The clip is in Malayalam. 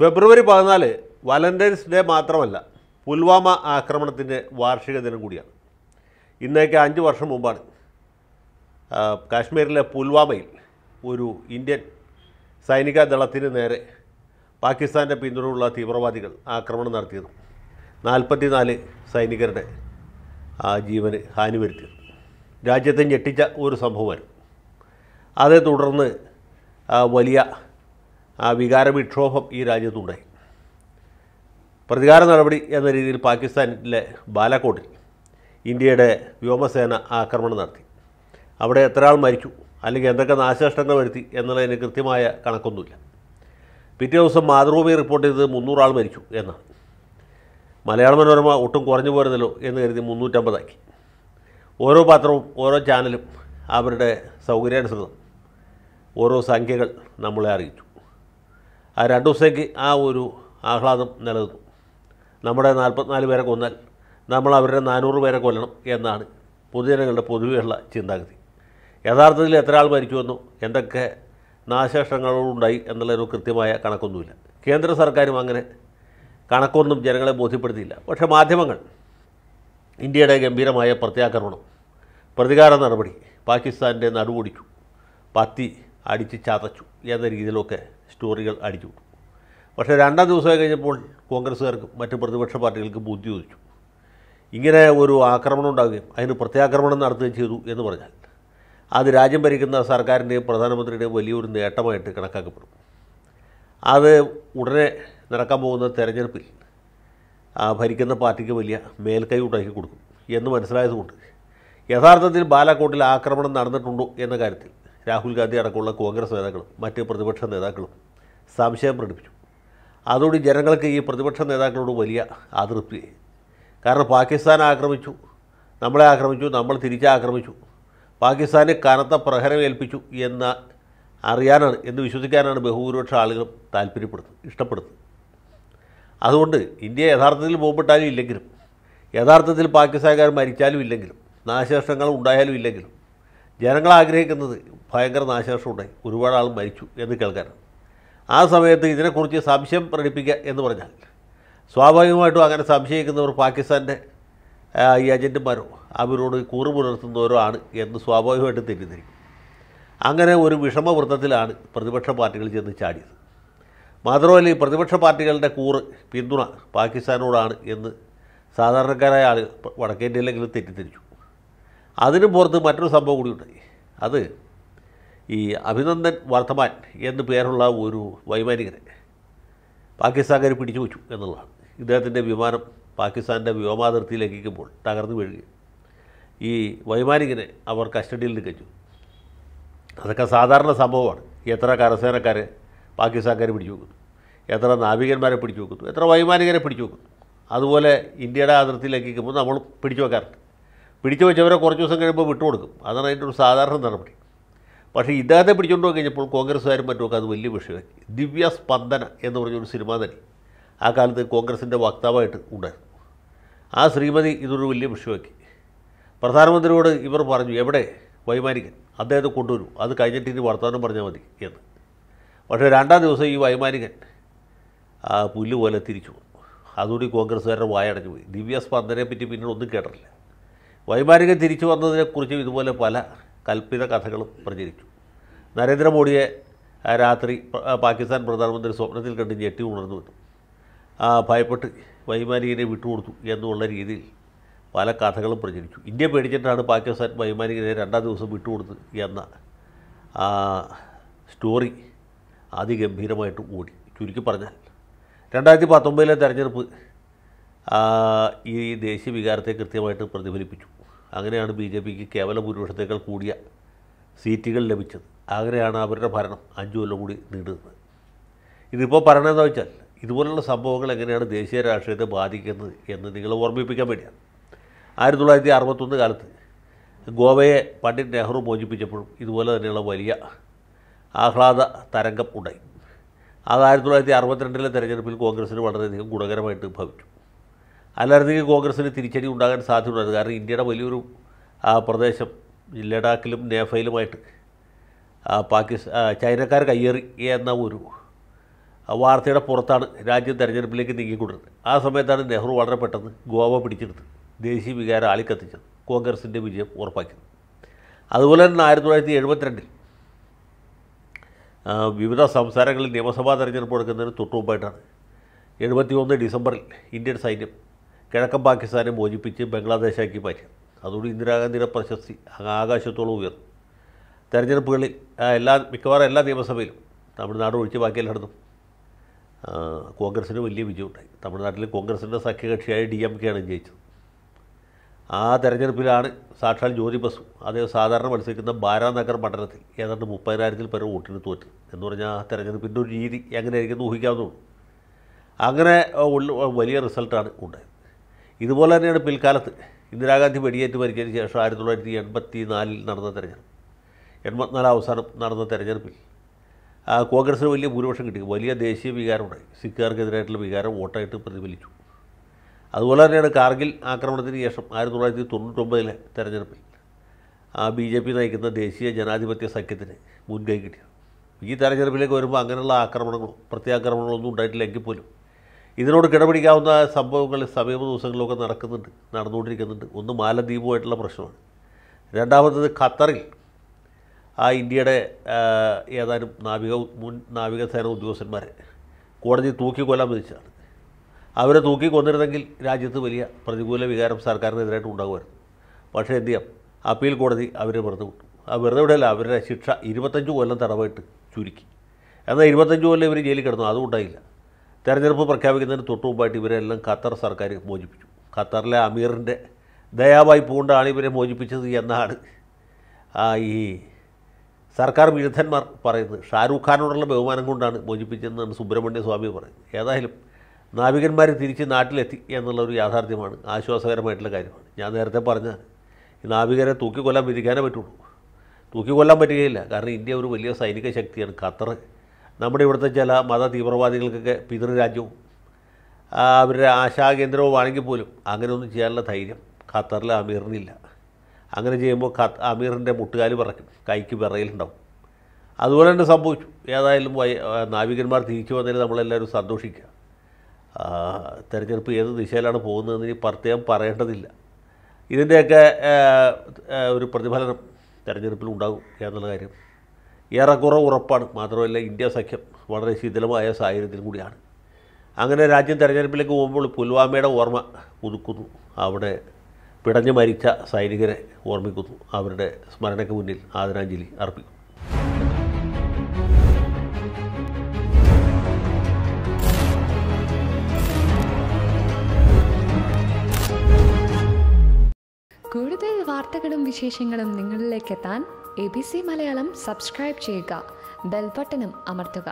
ഫെബ്രുവരി പതിനാല് വാലന്റൈൻസ് ഡേ മാത്രമല്ല പുൽവാമ ആക്രമണത്തിൻ്റെ വാർഷിക ദിനം കൂടിയാണ് ഇന്നേക്ക് അഞ്ച് വർഷം മുമ്പാണ് കാശ്മീരിലെ പുൽവാമയിൽ ഒരു ഇന്ത്യൻ സൈനിക ദളത്തിന് നേരെ പാകിസ്ഥാൻ്റെ പിന്തുണയുള്ള തീവ്രവാദികൾ ആക്രമണം നടത്തിയത് നാൽപ്പത്തിനാല് സൈനികരുടെ ജീവന് ഹാനി വരുത്തിയത് രാജ്യത്തെ ഞെട്ടിച്ച ഒരു സംഭവമായിരുന്നു അതേ തുടർന്ന് വലിയ ആ വികാരവിക്ഷോഭം ഈ രാജ്യത്തുണ്ടായി പ്രതികാര നടപടി എന്ന രീതിയിൽ പാകിസ്ഥാനിലെ ബാലക്കോട്ടിൽ ഇന്ത്യയുടെ വ്യോമസേന ആക്രമണം നടത്തി അവിടെ എത്ര ആൾ മരിച്ചു അല്ലെങ്കിൽ എന്തൊക്കെ നാശനഷ്ടങ്ങൾ വരുത്തി എന്നുള്ളതിന് കൃത്യമായ കണക്കൊന്നുമില്ല പിറ്റേ ദിവസം മാതൃഭൂമി റിപ്പോർട്ട് ചെയ്തത് മുന്നൂറാൾ മരിച്ചു എന്നാണ് മലയാള മനോരമ ഒട്ടും കുറഞ്ഞു പോരുന്നല്ലോ എന്ന് കരുതി മുന്നൂറ്റമ്പതാക്കി ഓരോ പാത്രവും ഓരോ ചാനലും അവരുടെ സൗകര്യാനുസൃതം ഓരോ സംഖ്യകൾ നമ്മളെ അറിയിച്ചു ആ രണ്ട് ദിവസത്തേക്ക് ആ ഒരു ആഹ്ലാദം നിലനിൽക്കും നമ്മുടെ നാൽപ്പത്തിനാല് പേരെ കൊന്നാൽ നമ്മൾ അവരുടെ നാനൂറ് പേരെ കൊല്ലണം എന്നാണ് പൊതുജനങ്ങളുടെ പൊതുവെയുള്ള ചിന്താഗതി യഥാർത്ഥത്തിൽ എത്ര ആൾ മരിക്കുമെന്നോ എന്തൊക്കെ നാശനഷ്ടങ്ങളുണ്ടായി എന്നുള്ളൊരു കൃത്യമായ കണക്കൊന്നുമില്ല കേന്ദ്ര സർക്കാരും അങ്ങനെ കണക്കൊന്നും ജനങ്ങളെ ബോധ്യപ്പെടുത്തിയില്ല പക്ഷേ മാധ്യമങ്ങൾ ഇന്ത്യയുടെ ഗംഭീരമായ പ്രത്യാക്രമണം പ്രതികാര നടപടി പാകിസ്ഥാൻ്റെ നടുപൊടിച്ചു പത്തി അടിച്ച് ചതച്ചു ഏത് രീതിയിലൊക്കെ സ്റ്റോറികൾ അടിച്ചു പക്ഷേ രണ്ടാം ദിവസമായി കഴിഞ്ഞപ്പോൾ കോൺഗ്രസ്സുകാർക്കും മറ്റ് പ്രതിപക്ഷ പാർട്ടികൾക്കും ബുദ്ധി ചോദിച്ചു ഇങ്ങനെ ഒരു ആക്രമണം ഉണ്ടാകുകയും അതിന് പ്രത്യാക്രമണം നടത്തുകയും ചെയ്തു എന്ന് പറഞ്ഞാൽ അത് രാജ്യം ഭരിക്കുന്ന സർക്കാരിൻ്റെയും പ്രധാനമന്ത്രിയുടെയും വലിയൊരു നേട്ടമായിട്ട് കണക്കാക്കപ്പെടും അത് ഉടനെ നടക്കാൻ പോകുന്ന തെരഞ്ഞെടുപ്പിൽ ഭരിക്കുന്ന പാർട്ടിക്ക് വലിയ മേൽക്കൈ ഉണ്ടാക്കി കൊടുക്കും എന്ന് മനസ്സിലായതുകൊണ്ട് യഥാർത്ഥത്തിൽ ബാലാക്കോട്ടിൽ ആക്രമണം നടന്നിട്ടുണ്ടോ എന്ന കാര്യത്തിൽ രാഹുൽ ഗാന്ധി അടക്കമുള്ള കോൺഗ്രസ് നേതാക്കളും മറ്റ് പ്രതിപക്ഷ നേതാക്കളും സംശയം പ്രകടിപ്പിച്ചു അതോടെ ജനങ്ങൾക്ക് ഈ പ്രതിപക്ഷ നേതാക്കളോട് വലിയ അതൃപ്തിയായി കാരണം പാകിസ്ഥാൻ ആക്രമിച്ചു നമ്മളെ ആക്രമിച്ചു നമ്മൾ തിരിച്ചാക്രമിച്ചു പാകിസ്ഥാന് കനത്ത പ്രഹരം ഏൽപ്പിച്ചു എന്ന അറിയാനാണ് എന്ന് വിശ്വസിക്കാനാണ് ബഹുഭൂരിപക്ഷ ആളുകളും താല്പര്യപ്പെടുന്നത് ഇഷ്ടപ്പെടുന്നത് അതുകൊണ്ട് ഇന്ത്യ യഥാർത്ഥത്തിൽ ബോംബിട്ടാലും ഇല്ലെങ്കിലും യഥാർത്ഥത്തിൽ പാകിസ്ഥാൻകാർ മരിച്ചാലും ഇല്ലെങ്കിലും നാശനഷ്ടങ്ങൾ ഉണ്ടായാലും ഇല്ലെങ്കിലും ജനങ്ങൾ ആഗ്രഹിക്കുന്നത് ഭയങ്കര നാശനഷ്ടമുണ്ടായി ഒരുപാട് ആൾ മരിച്ചു എന്ന് കേൾക്കാനാണ് ആ സമയത്ത് ഇതിനെക്കുറിച്ച് സംശയം പ്രകടിപ്പിക്കുക എന്ന് പറഞ്ഞാൽ സ്വാഭാവികമായിട്ടും അങ്ങനെ സംശയിക്കുന്നവർ പാകിസ്ഥാൻ്റെ ഈ ഏജൻറ്റുമാരോ അവരോട് കൂറ് പുലർത്തുന്നവരോ ആണ് എന്ന് സ്വാഭാവികമായിട്ട് തെറ്റിദ്ധരിക്കും അങ്ങനെ ഒരു വിഷമവൃത്തത്തിലാണ് പ്രതിപക്ഷ പാർട്ടികൾ ചെന്ന് ചാടിയത് മാത്രമല്ല ഈ പ്രതിപക്ഷ പാർട്ടികളുടെ കൂറ് പിന്തുണ പാകിസ്ഥാനോടാണ് എന്ന് സാധാരണക്കാരായ ആളുകൾ വടക്കേന്ത്യയിലെങ്കിലും തെറ്റിദ്ധരിച്ചു അതിനു പുറത്ത് മറ്റൊരു സംഭവം ഉണ്ടായി അത് ഈ അഭിനന്ദൻ വർത്തമാൻ എന്ന് പേരുള്ള ഒരു വൈമാനികനെ പാകിസ്ഥാൻകാർ പിടിച്ചു വച്ചു എന്നുള്ളതാണ് ഇദ്ദേഹത്തിൻ്റെ വിമാനം പാകിസ്ഥാൻ്റെ വ്യോമാതിർത്തിയിൽ എത്തിക്കുമ്പോൾ തകർന്നു വീഴുകയും ഈ വൈമാനികനെ അവർ കസ്റ്റഡിയിൽ നിൽക്കു അതൊക്കെ സാധാരണ സംഭവമാണ് എത്ര കരസേനക്കാരെ പാകിസ്ഥാൻകാർ പിടിച്ചു വെക്കുന്നു എത്ര നാവികന്മാരെ പിടിച്ചു വെക്കുന്നു എത്ര വൈമാനികരെ പിടിച്ചു വെക്കുന്നു അതുപോലെ ഇന്ത്യയുടെ അതിർത്തിയിൽ എത്തിക്കുമ്പോൾ നമ്മൾ പിടിച്ചു വെക്കാറുണ്ട് പിടിച്ചു വെച്ചവരെ കുറച്ച് ദിവസം കഴിയുമ്പോൾ വിട്ടുകൊടുക്കും അതാണ് അതിൻ്റെ ഒരു സാധാരണ നടപടി പക്ഷേ ഇദ്ദേഹത്തെ പിടിച്ചുകൊണ്ട് പോയി കഴിഞ്ഞപ്പോൾ കോൺഗ്രസ്സുകാരും മറ്റുമൊക്കെ അത് വലിയ വിഷയമാക്കി ദിവ്യ സ്പന്ദന എന്ന് പറഞ്ഞൊരു സിനിമാ തന്നെ ആ കാലത്ത് കോൺഗ്രസിൻ്റെ വക്താവായിട്ട് ഉണ്ടായിരുന്നു ആ ശ്രീമതി ഇതൊരു വലിയ വിഷയമാക്കി പ്രധാനമന്ത്രിയോട് ഇവർ പറഞ്ഞു എവിടെ വൈമാനികൻ അദ്ദേഹത്തെ കൊണ്ടുവരൂ അത് കഴിഞ്ഞിട്ട് ഇനി വർത്തമാനം പറഞ്ഞാൽ മതി എന്ന് പക്ഷേ രണ്ടാം ദിവസം ഈ വൈമാനികൻ ആ പുല്ല് പോലെ തിരിച്ചു അതുകൂടി കോൺഗ്രസ്സുകാരുടെ വായടഞ്ഞു പോയി ദിവ്യ സ്പന്ദനെ പറ്റി പിന്നീട് ഒന്നും കേട്ടില്ല വൈമാരികൻ തിരിച്ചു വന്നതിനെക്കുറിച്ചും ഇതുപോലെ പല കൽപ്പിത കഥകളും പ്രചരിച്ചു നരേന്ദ്രമോദിയെ രാത്രി പാകിസ്ഥാൻ പ്രധാനമന്ത്രി സ്വപ്നത്തിൽ കണ്ട് ഞെട്ടി ഉണർന്നു വിട്ടു ഭയപ്പെട്ട് വൈമാനികനെ വിട്ടുകൊടുത്തു എന്നുള്ള രീതിയിൽ പല കഥകളും പ്രചരിച്ചു ഇന്ത്യ പേടിച്ചിട്ടാണ് പാകിസ്ഥാൻ വൈമാനികനെ രണ്ടാം ദിവസം വിട്ടുകൊടുത്തു എന്ന ആ സ്റ്റോറി അതിഗംഭീരമായിട്ട് ഓടി ചുരുക്കി പറഞ്ഞാൽ രണ്ടായിരത്തി പത്തൊമ്പതിലെ തെരഞ്ഞെടുപ്പ് ഈ ദേശീയ വികാരത്തെ കൃത്യമായിട്ട് പ്രതിഫലിപ്പിച്ചു അങ്ങനെയാണ് ബി ജെ പിക്ക് കേവല ഭൂരിപക്ഷത്തേക്കാൾ കൂടിയ സീറ്റുകൾ ലഭിച്ചത് അങ്ങനെയാണ് അവരുടെ ഭരണം അഞ്ചു കൊല്ലം കൂടി നീടുന്നത് ഇതിപ്പോൾ പറയണതെന്ന് വെച്ചാൽ ഇതുപോലുള്ള സംഭവങ്ങൾ എങ്ങനെയാണ് ദേശീയ രാഷ്ട്രീയത്തെ ബാധിക്കുന്നത് എന്ന് നിങ്ങൾ ഓർമ്മിപ്പിക്കാൻ വേണ്ടിയാണ് ആയിരത്തി തൊള്ളായിരത്തി അറുപത്തൊന്ന് കാലത്ത് ഗോവയെ പണ്ഡിറ്റ് നെഹ്റു മോചിപ്പിച്ചപ്പോഴും ഇതുപോലെ തന്നെയുള്ള വലിയ ആഹ്ലാദ തരംഗം ഉണ്ടായി അത് ആയിരത്തി തൊള്ളായിരത്തി അറുപത്തിരണ്ടിലെ തെരഞ്ഞെടുപ്പിൽ കോൺഗ്രസിന് വളരെയധികം ഗുണകരമായിട്ട് ഭവിച്ചു അല്ലായിരുന്നെങ്കിൽ കോൺഗ്രസ്സിന് തിരിച്ചടി ഉണ്ടാകാൻ സാധ്യതയുണ്ടായിരുന്നു കാരണം ഇന്ത്യയുടെ വലിയൊരു പ്രദേശം ലഡാക്കിലും നേഫയിലുമായിട്ട് പാകിസ്ഥാൻ ചൈനക്കാർ കയ്യേറി എന്ന ഒരു വാർത്തയുടെ പുറത്താണ് രാജ്യം തെരഞ്ഞെടുപ്പിലേക്ക് നീങ്ങിക്കൊണ്ടത് ആ സമയത്താണ് നെഹ്റു വളരെ പെട്ടെന്ന് ഗോവ പിടിച്ചെടുത്ത് ദേശീയ വികാരം ആളിക്കത്തിച്ചത് കോൺഗ്രസിൻ്റെ വിജയം ഉറപ്പാക്കിയത് അതുപോലെ തന്നെ ആയിരത്തി തൊള്ളായിരത്തി എഴുപത്തിരണ്ടിൽ വിവിധ സംസ്ഥാനങ്ങളിൽ നിയമസഭാ തെരഞ്ഞെടുപ്പ് എടുക്കുന്നതിന് തൊട്ടുമുമ്പായിട്ടാണ് എഴുപത്തി ഒന്ന് ഡിസംബറിൽ ഇന്ത്യൻ സൈന്യം കിഴക്കൻ പാകിസ്ഥാനെ മോചിപ്പിച്ച് ബംഗ്ലാദേശാക്കി മാറ്റി അതുകൊണ്ട് ഇന്ദിരാഗാന്ധിയുടെ പ്രശസ്തി ആകാശത്തോളം ഉയർന്നു തെരഞ്ഞെടുപ്പുകളിൽ എല്ലാ മിക്കവാറും എല്ലാ നിയമസഭയിലും തമിഴ്നാട് ഒഴിച്ച് ബാക്കി എല്ലായിടത്തും കോൺഗ്രസ്സിന് വലിയ വിജയമുണ്ടായി തമിഴ്നാട്ടിൽ കോൺഗ്രസിൻ്റെ സഖ്യകക്ഷിയായ ഡി എം കെയാണ് ജയിച്ചത് ആ തെരഞ്ഞെടുപ്പിലാണ് സാക്ഷാൽ ജ്യോതി ബസു അതേ സാധാരണ മത്സരിക്കുന്ന ബാരാനഗർ മണ്ഡലത്തിൽ ഏതാണ്ട് മുപ്പതിനായിരത്തിൽ പേര് വോട്ടിന് തോറ്റ് എന്ന് പറഞ്ഞാൽ ആ തെരഞ്ഞെടുപ്പിൻ്റെ ഒരു രീതി എങ്ങനെയായിരിക്കും എന്ന് ഊഹിക്കാവുന്നതുള്ളൂ അങ്ങനെ വലിയ റിസൾട്ടാണ് ഉണ്ടായത് ഇതുപോലെ തന്നെയാണ് പിൽക്കാലത്ത് ഇന്ദിരാഗാന്ധി വെടിയേറ്റ് മരിച്ചതിന് ശേഷം ആയിരത്തി തൊള്ളായിരത്തി എൺപത്തി നാലിൽ നടന്ന തെരഞ്ഞെടുപ്പ് എൺപത്തിനാല് അവസാനം നടന്ന തെരഞ്ഞെടുപ്പിൽ കോൺഗ്രസിന് വലിയ ഭൂരിപക്ഷം കിട്ടി വലിയ ദേശീയ വികാരമുണ്ടായി സിഖുകാർക്കെതിരായിട്ടുള്ള വികാരം വോട്ടായിട്ട് പ്രതിഫലിച്ചു അതുപോലെ തന്നെയാണ് കാർഗിൽ ആക്രമണത്തിന് ശേഷം ആയിരത്തി തൊള്ളായിരത്തി തൊണ്ണൂറ്റൊമ്പതിലെ തെരഞ്ഞെടുപ്പിൽ ബി ജെ പി നയിക്കുന്ന ദേശീയ ജനാധിപത്യ സഖ്യത്തിന് മുൻകൈ കിട്ടിയത് ഈ തെരഞ്ഞെടുപ്പിലേക്ക് വരുമ്പോൾ അങ്ങനെയുള്ള ആക്രമണങ്ങളോ പ്രത്യാക്രമണങ്ങളോ ഒന്നും എങ്കിൽ പോലും ഇതിനോട് കിടപിടിക്കാവുന്ന സംഭവങ്ങൾ സമീപ ദിവസങ്ങളിലൊക്കെ നടക്കുന്നുണ്ട് നടന്നുകൊണ്ടിരിക്കുന്നുണ്ട് ഒന്ന് മാലദ്വീപുമായിട്ടുള്ള പ്രശ്നമാണ് രണ്ടാമത്തത് ഖത്തറിൽ ആ ഇന്ത്യയുടെ ഏതാനും നാവിക മുൻ നാവികസേന ഉദ്യോഗസ്ഥന്മാർ കോടതി തൂക്കിക്കൊല്ലാൻ വിധിച്ചാണ് അവരെ തൂക്കി കൊന്നിരുന്നെങ്കിൽ രാജ്യത്ത് വലിയ പ്രതികൂല വികാരം സർക്കാരിനെതിരായിട്ട് ഉണ്ടാകുമായിരുന്നു പക്ഷേ എന്ത് ചെയ്യാം അപ്പീൽ കോടതി അവരെ വെറുതെ വിട്ടു ആ വെറുതെ വിടല്ല അവരുടെ ശിക്ഷ ഇരുപത്തഞ്ച് കൊല്ലം തടവായിട്ട് ചുരുക്കി എന്നാൽ ഇരുപത്തഞ്ച് കൊല്ലം ഇവർ ജയിലിൽ കിടന്നു അതും ഉണ്ടായില്ല തെരഞ്ഞെടുപ്പ് പ്രഖ്യാപിക്കുന്നതിന് തൊട്ടുമുമ്പായിട്ട് ഇവരെല്ലാം ഖത്തർ സർക്കാർ മോചിപ്പിച്ചു ഖത്തറിലെ അമീറിൻ്റെ ദയാവായി പൂണ്ടാണ് ഇവരെ മോചിപ്പിച്ചത് എന്നാണ് ഈ സർക്കാർ വിരുദ്ധന്മാർ പറയുന്നത് ഷാരൂഖ് ഖാനോടുള്ള ബഹുമാനം കൊണ്ടാണ് മോചിപ്പിച്ചതെന്നാണ് സുബ്രഹ്മണ്യ സ്വാമി പറയുന്നത് ഏതായാലും നാവികന്മാർ തിരിച്ച് നാട്ടിലെത്തി എന്നുള്ള ഒരു യാഥാർത്ഥ്യമാണ് ആശ്വാസകരമായിട്ടുള്ള കാര്യമാണ് ഞാൻ നേരത്തെ പറഞ്ഞ നാവികരെ തൂക്കിക്കൊല്ലാൻ വിധിക്കാനേ പറ്റുള്ളൂ തൂക്കിക്കൊല്ലാൻ പറ്റുകയില്ല കാരണം ഇന്ത്യ ഒരു വലിയ സൈനിക ശക്തിയാണ് ഖത്തർ നമ്മുടെ ഇവിടുത്തെ ചില മത തീവ്രവാദികൾക്കൊക്കെ പിതൃരാജ്യവും അവരുടെ ആണെങ്കിൽ പോലും അങ്ങനെയൊന്നും ചെയ്യാനുള്ള ധൈര്യം ഖത്തറിൽ അമീറിനില്ല അങ്ങനെ ചെയ്യുമ്പോൾ ഖത്ത് അമീറിൻ്റെ മുട്ടുകാല് പറക്കും കൈക്ക് വിറയിലുണ്ടാവും അതുപോലെ തന്നെ സംഭവിച്ചു ഏതായാലും നാവികന്മാർ തിരിച്ചു വന്നതിന് നമ്മളെല്ലാവരും സന്തോഷിക്കുക തിരഞ്ഞെടുപ്പ് ഏത് ദിശയിലാണ് പോകുന്നതെന്ന് ഇനി പ്രത്യേകം പറയേണ്ടതില്ല ഇതിൻ്റെയൊക്കെ ഒരു പ്രതിഫലനം തിരഞ്ഞെടുപ്പിൽ ഉണ്ടാകും എന്നുള്ള കാര്യം ഏറെക്കുറെ ഉറപ്പാണ് മാത്രമല്ല ഇന്ത്യ സഖ്യം വളരെ ശിഥിലമായ സാഹചര്യത്തിൽ കൂടിയാണ് അങ്ങനെ രാജ്യം തെരഞ്ഞെടുപ്പിലേക്ക് പോകുമ്പോൾ പുൽവാമയുടെ ഓർമ്മ പുതുക്കുന്നു അവിടെ പിടഞ്ഞു മരിച്ച സൈനികരെ ഓർമ്മിക്കുന്നു അവരുടെ സ്മരണയ്ക്ക് മുന്നിൽ ആദരാഞ്ജലി അർപ്പിക്കും കൂടുതൽ വാർത്തകളും വിശേഷങ്ങളും നിങ്ങളിലേക്ക് എത്താൻ A B C Malayalam subscribe ചെയ്യുക ബെൽ ബെൽബട്ടനും അമർത്തുക